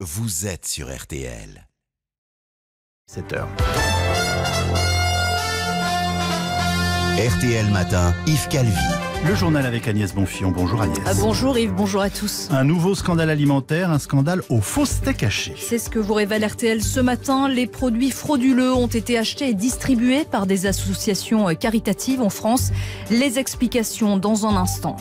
Vous êtes sur RTL. 7 h RTL Matin, Yves Calvi. Le journal avec Agnès Bonfillon. Bonjour Agnès. Ah, bonjour Yves, bonjour à tous. Un nouveau scandale alimentaire, un scandale aux faussetés cachées. C'est ce que vous révèle RTL ce matin. Les produits frauduleux ont été achetés et distribués par des associations euh, caritatives en France. Les explications dans un instant.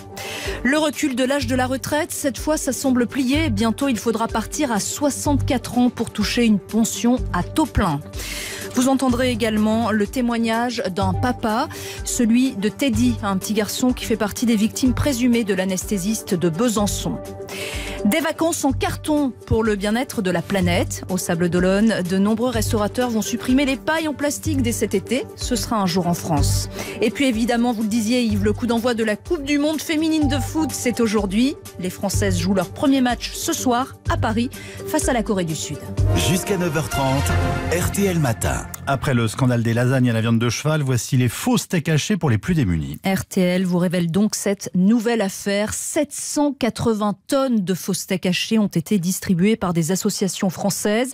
Le recul de l'âge de la retraite, cette fois ça semble plié. Bientôt il faudra partir à 64 ans pour toucher une pension à taux plein. Vous entendrez également le témoignage d'un papa, celui de Teddy, un petit garçon qui fait partie des victimes présumées de l'anesthésiste de Besançon. Des vacances en carton pour le bien-être de la planète. Au Sable d'Olonne, de nombreux restaurateurs vont supprimer les pailles en plastique dès cet été. Ce sera un jour en France. Et puis évidemment, vous le disiez Yves, le coup d'envoi de la Coupe du Monde féminine de foot, c'est aujourd'hui. Les Françaises jouent leur premier match ce soir à Paris face à la Corée du Sud. Jusqu'à 9h30, RTL Matin. Après le scandale des lasagnes à la viande de cheval, voici les fausses steaks cachées pour les plus démunis. RTL vous révèle donc cette nouvelle affaire. 780 tonnes de faux steak haché ont été distribués par des associations françaises.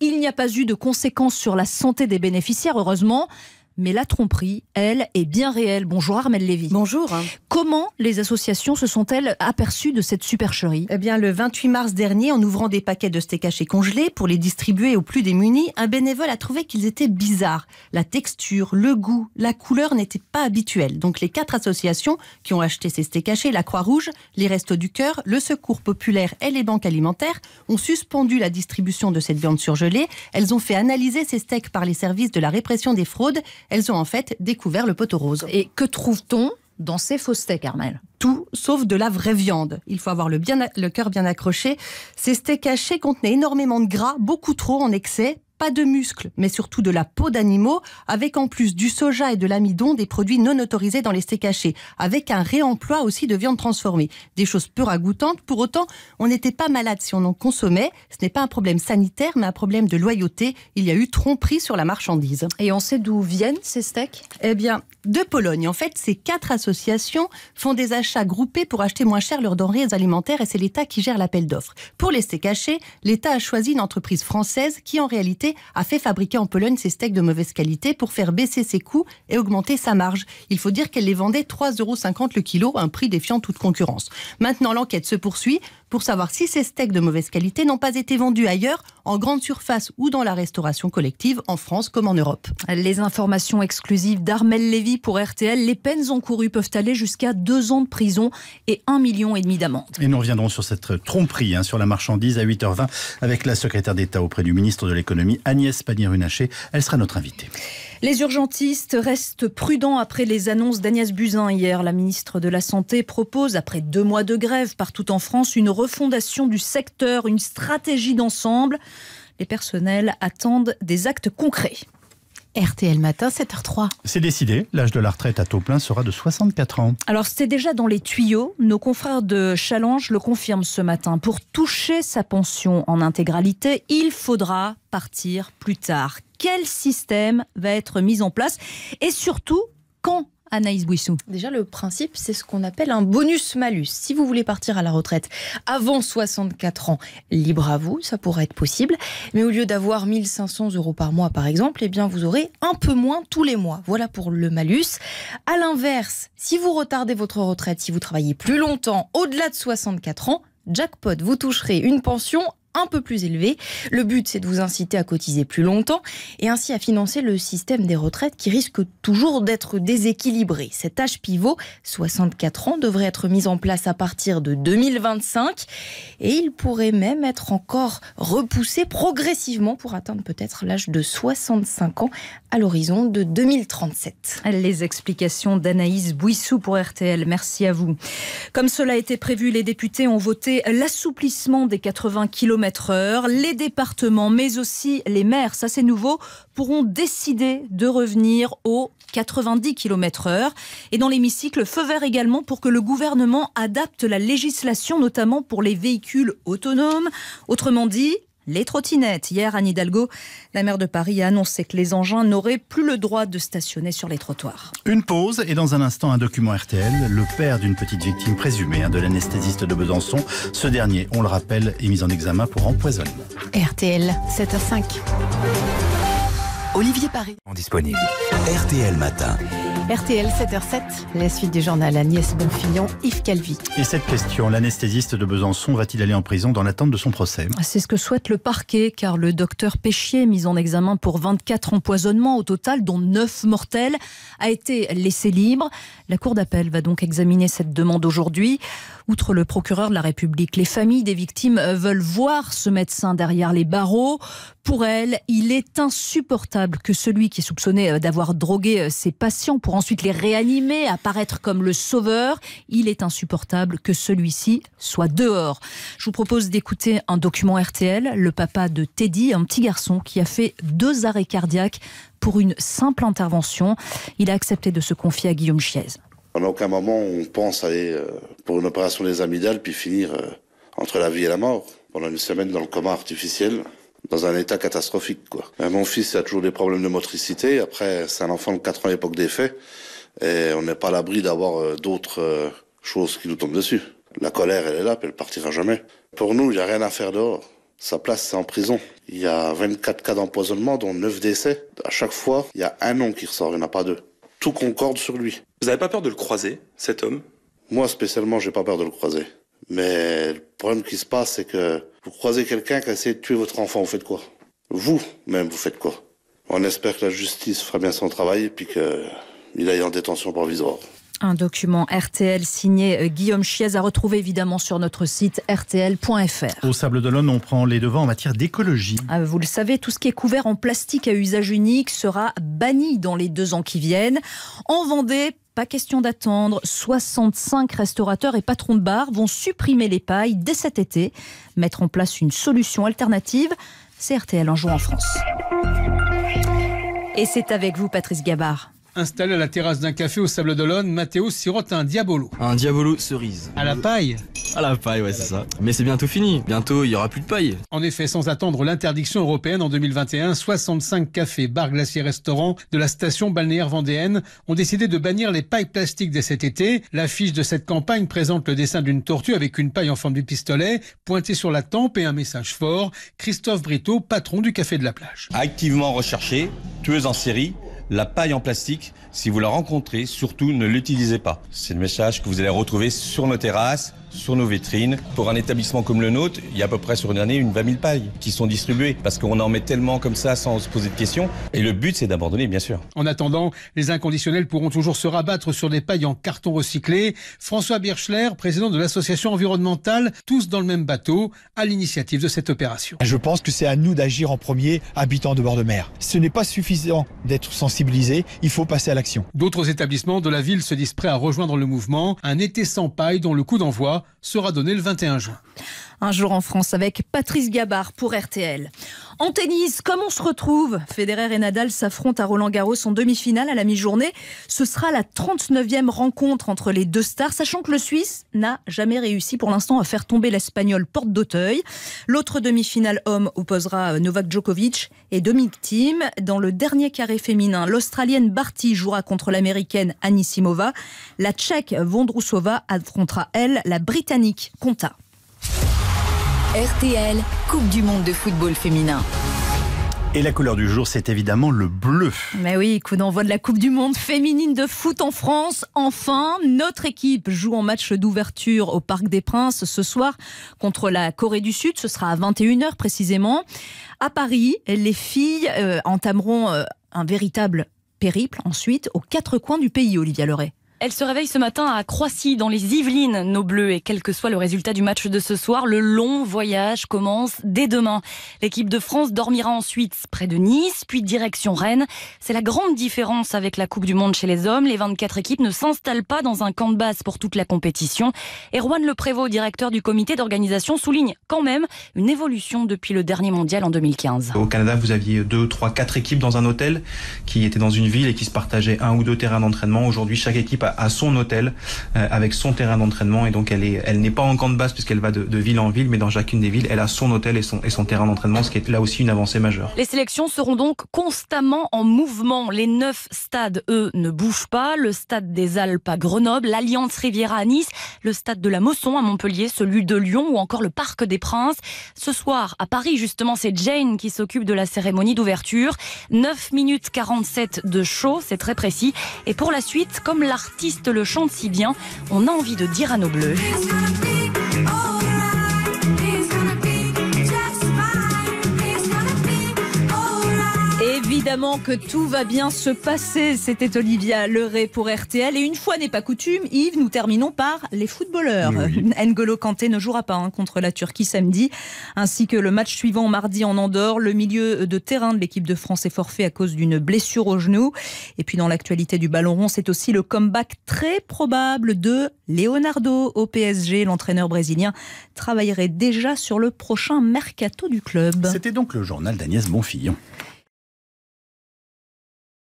Il n'y a pas eu de conséquences sur la santé des bénéficiaires, heureusement mais la tromperie, elle, est bien réelle. Bonjour Armel Lévy. Bonjour. Comment les associations se sont-elles aperçues de cette supercherie Eh bien, le 28 mars dernier, en ouvrant des paquets de steak hachés congelés pour les distribuer aux plus démunis, un bénévole a trouvé qu'ils étaient bizarres. La texture, le goût, la couleur n'étaient pas habituelles. Donc, les quatre associations qui ont acheté ces steaks hachés, la Croix-Rouge, les Restos du Cœur, le Secours Populaire et les banques alimentaires, ont suspendu la distribution de cette viande surgelée. Elles ont fait analyser ces steaks par les services de la répression des fraudes elles ont en fait découvert le poteau rose. Et que trouve-t-on dans ces fausses Carmel Tout sauf de la vraie viande. Il faut avoir le, bien, le cœur bien accroché. Ces steaks hachés contenaient énormément de gras, beaucoup trop en excès, pas de muscles, mais surtout de la peau d'animaux, avec en plus du soja et de l'amidon, des produits non autorisés dans les steaks cachés, avec un réemploi aussi de viande transformée. Des choses peu ragoûtantes, pour autant, on n'était pas malade si on en consommait. Ce n'est pas un problème sanitaire, mais un problème de loyauté. Il y a eu tromperie sur la marchandise. Et on sait d'où viennent ces steaks Eh bien, de Pologne. En fait, ces quatre associations font des achats groupés pour acheter moins cher leurs denrées alimentaires et c'est l'État qui gère l'appel d'offres. Pour les steaks cachés, l'État a choisi une entreprise française qui, en réalité, a fait fabriquer en Pologne ses steaks de mauvaise qualité pour faire baisser ses coûts et augmenter sa marge. Il faut dire qu'elle les vendait 3,50 euros le kilo, un prix défiant toute concurrence. Maintenant, l'enquête se poursuit pour savoir si ces steaks de mauvaise qualité n'ont pas été vendus ailleurs, en grande surface ou dans la restauration collective, en France comme en Europe. Les informations exclusives d'Armel Lévy pour RTL. Les peines encourues peuvent aller jusqu'à deux ans de prison et un million et demi d'amende. Et nous reviendrons sur cette tromperie hein, sur la marchandise à 8h20 avec la secrétaire d'État auprès du ministre de l'économie. Agnès Pannier-Runacher. Elle sera notre invitée. Les urgentistes restent prudents après les annonces d'Agnès Buzyn hier. La ministre de la Santé propose, après deux mois de grève partout en France, une refondation du secteur, une stratégie d'ensemble. Les personnels attendent des actes concrets. RTL Matin, 7h03. C'est décidé, l'âge de la retraite à taux plein sera de 64 ans. Alors c'était déjà dans les tuyaux, nos confrères de Challenge le confirment ce matin. Pour toucher sa pension en intégralité, il faudra partir plus tard. Quel système va être mis en place Et surtout, quand Anaïs Bouissou Déjà, le principe, c'est ce qu'on appelle un bonus-malus. Si vous voulez partir à la retraite avant 64 ans, libre à vous, ça pourrait être possible. Mais au lieu d'avoir 1500 euros par mois, par exemple, eh bien, vous aurez un peu moins tous les mois. Voilà pour le malus. À l'inverse, si vous retardez votre retraite, si vous travaillez plus longtemps, au-delà de 64 ans, jackpot, vous toucherez une pension un peu plus élevé. Le but, c'est de vous inciter à cotiser plus longtemps et ainsi à financer le système des retraites qui risque toujours d'être déséquilibré. Cet âge pivot, 64 ans, devrait être mis en place à partir de 2025 et il pourrait même être encore repoussé progressivement pour atteindre peut-être l'âge de 65 ans à l'horizon de 2037. Les explications d'Anaïs Bouissou pour RTL. Merci à vous. Comme cela a été prévu, les députés ont voté l'assouplissement des 80 km les départements, mais aussi les maires, ça c'est nouveau, pourront décider de revenir aux 90 km h Et dans l'hémicycle, feu vert également pour que le gouvernement adapte la législation, notamment pour les véhicules autonomes. Autrement dit, les trottinettes. Hier, à Hidalgo, la maire de Paris, a annoncé que les engins n'auraient plus le droit de stationner sur les trottoirs. Une pause et dans un instant, un document RTL. Le père d'une petite victime présumée hein, de l'anesthésiste de Besançon. Ce dernier, on le rappelle, est mis en examen pour empoisonnement. RTL, 7 h 5. Olivier Paris. En disponible. RTL Matin. RTL 7h07, la suite du journal Agnès Bonfillon, Yves Calvi. Et cette question, l'anesthésiste de Besançon va-t-il aller en prison dans l'attente de son procès C'est ce que souhaite le parquet, car le docteur Péchier, mis en examen pour 24 empoisonnements au total, dont 9 mortels, a été laissé libre. La Cour d'appel va donc examiner cette demande aujourd'hui. Outre le procureur de la République, les familles des victimes veulent voir ce médecin derrière les barreaux. Pour elle, il est insupportable que celui qui est soupçonné euh, d'avoir drogué euh, ses patients pour ensuite les réanimer, apparaître comme le sauveur, il est insupportable que celui-ci soit dehors. Je vous propose d'écouter un document RTL, le papa de Teddy, un petit garçon qui a fait deux arrêts cardiaques pour une simple intervention. Il a accepté de se confier à Guillaume Chiez. En aucun moment on pense aller euh, pour une opération des amygdales puis finir entre la vie et la mort. Pendant une semaine dans le coma artificiel, dans un état catastrophique. Quoi. Euh, mon fils a toujours des problèmes de motricité. Après, c'est un enfant de 4 ans époque des faits. Et on n'est pas à l'abri d'avoir euh, d'autres euh, choses qui nous tombent dessus. La colère, elle est là, puis elle partira jamais. Pour nous, il n'y a rien à faire dehors. Sa place, c'est en prison. Il y a 24 cas d'empoisonnement, dont 9 décès. À chaque fois, il y a un nom qui ressort, il n'y en a pas deux. Tout concorde sur lui. Vous n'avez pas peur de le croiser, cet homme Moi, spécialement, j'ai pas peur de le croiser. Mais le problème qui se passe, c'est que vous croisez quelqu'un qui a essayé de tuer votre enfant, vous faites quoi Vous-même, vous faites quoi On espère que la justice fera bien son travail et puis qu'il aille en détention provisoire. Un document RTL signé euh, Guillaume Chiez a retrouvé évidemment sur notre site rtl.fr. Au Sable d'Olonne, on prend les devants en matière d'écologie. Ah, vous le savez, tout ce qui est couvert en plastique à usage unique sera banni dans les deux ans qui viennent. En Vendée, pas question d'attendre, 65 restaurateurs et patrons de bars vont supprimer les pailles dès cet été, mettre en place une solution alternative. C'est RTL en joue en France. Et c'est avec vous, Patrice Gabard. Installé à la terrasse d'un café au Sable d'Olonne, Mathéo sirote un diabolo. Un diabolo cerise. À la paille à ah, la paille, ouais, c'est ça. Mais c'est bientôt fini. Bientôt, il y aura plus de paille. En effet, sans attendre l'interdiction européenne en 2021, 65 cafés, bars, glaciers, restaurants de la station balnéaire vendéenne ont décidé de bannir les pailles plastiques dès cet été. L'affiche de cette campagne présente le dessin d'une tortue avec une paille en forme de pistolet pointée sur la tempe et un message fort. Christophe Brito, patron du café de la plage. Activement recherché, tueuse en série, la paille en plastique, si vous la rencontrez, surtout ne l'utilisez pas. C'est le message que vous allez retrouver sur nos terrasses, sur nos vitrines. Pour un établissement comme le nôtre, il y a à peu près sur une année une 20 000 pailles qui sont distribuées parce qu'on en met tellement comme ça sans se poser de questions. Et le but, c'est d'abandonner, bien sûr. En attendant, les inconditionnels pourront toujours se rabattre sur des pailles en carton recyclé. François Birchler, président de l'association environnementale, tous dans le même bateau, à l'initiative de cette opération. Je pense que c'est à nous d'agir en premier, habitants de bord de mer. Ce n'est pas suffisant d'être sensibilisés, il faut passer à l'action. D'autres établissements de la ville se disent prêts à rejoindre le mouvement. Un été sans paille dont le coup d'envoi sera donné le 21 juin. Un jour en France avec Patrice Gabard pour RTL. En tennis, comme on se retrouve, Federer et Nadal s'affrontent à Roland Garros en demi-finale à la mi-journée. Ce sera la 39e rencontre entre les deux stars, sachant que le Suisse n'a jamais réussi pour l'instant à faire tomber l'Espagnol porte d'Auteuil. L'autre demi-finale homme opposera euh, Novak Djokovic et Dominic Thiem. Dans le dernier carré féminin, l'Australienne Barty jouera contre l'Américaine Anisimova. La Tchèque Vondrousova affrontera, elle, la Britannique Conta. RTL, Coupe du Monde de football féminin. Et la couleur du jour, c'est évidemment le bleu. Mais oui, coup d'envoi de la Coupe du Monde féminine de foot en France. Enfin, notre équipe joue en match d'ouverture au Parc des Princes ce soir contre la Corée du Sud. Ce sera à 21h précisément. À Paris, les filles euh, entameront euh, un véritable périple ensuite aux quatre coins du pays, Olivia Leray. Elle se réveille ce matin à Croissy, dans les Yvelines, nos Bleus. Et quel que soit le résultat du match de ce soir, le long voyage commence dès demain. L'équipe de France dormira ensuite près de Nice, puis direction Rennes. C'est la grande différence avec la Coupe du Monde chez les hommes. Les 24 équipes ne s'installent pas dans un camp de base pour toute la compétition. Et Le Leprévost, directeur du comité d'organisation, souligne quand même une évolution depuis le dernier mondial en 2015. Au Canada, vous aviez 2, 3, 4 équipes dans un hôtel qui étaient dans une ville et qui se partageaient un ou deux terrains d'entraînement. Aujourd'hui, chaque équipe a à son hôtel euh, avec son terrain d'entraînement et donc elle est elle n'est pas en camp de base puisqu'elle va de, ville en ville mais dans chacune des villes elle a son hôtel et son et son terrain d'entraînement ce qui est là aussi une avancée majeure. Les sélections seront donc constamment en mouvement. Les neuf stades eux ne bougent pas. Le stade des Alpes à Grenoble, l'Alliance Riviera à Nice, le stade de la Mosson à Montpellier, celui de Lyon ou encore le Parc des Princes. Ce soir à Paris justement c'est Jane qui s'occupe de la cérémonie d'ouverture. 9 minutes 47 de show, c'est très précis. Et pour la suite comme l'artiste le chante si bien, on a envie de dire à nos bleus. évidemment que tout va bien se passer. C'était Olivia Leray pour RTL. Et une fois n'est pas coutume, Yves, nous terminons par les footballeurs. N'Golo Kanté ne jouera pas hein, contre la Turquie samedi, ainsi que le match suivant mardi en Andorre. Le milieu de terrain de l'équipe de France est forfait à cause d'une blessure au genou. Et puis dans l'actualité du ballon rond, c'est aussi le comeback très probable de Leonardo au PSG. L'entraîneur brésilien travaillerait déjà sur le prochain mercato du club. C'était donc le journal d'Agnès Bonfillon.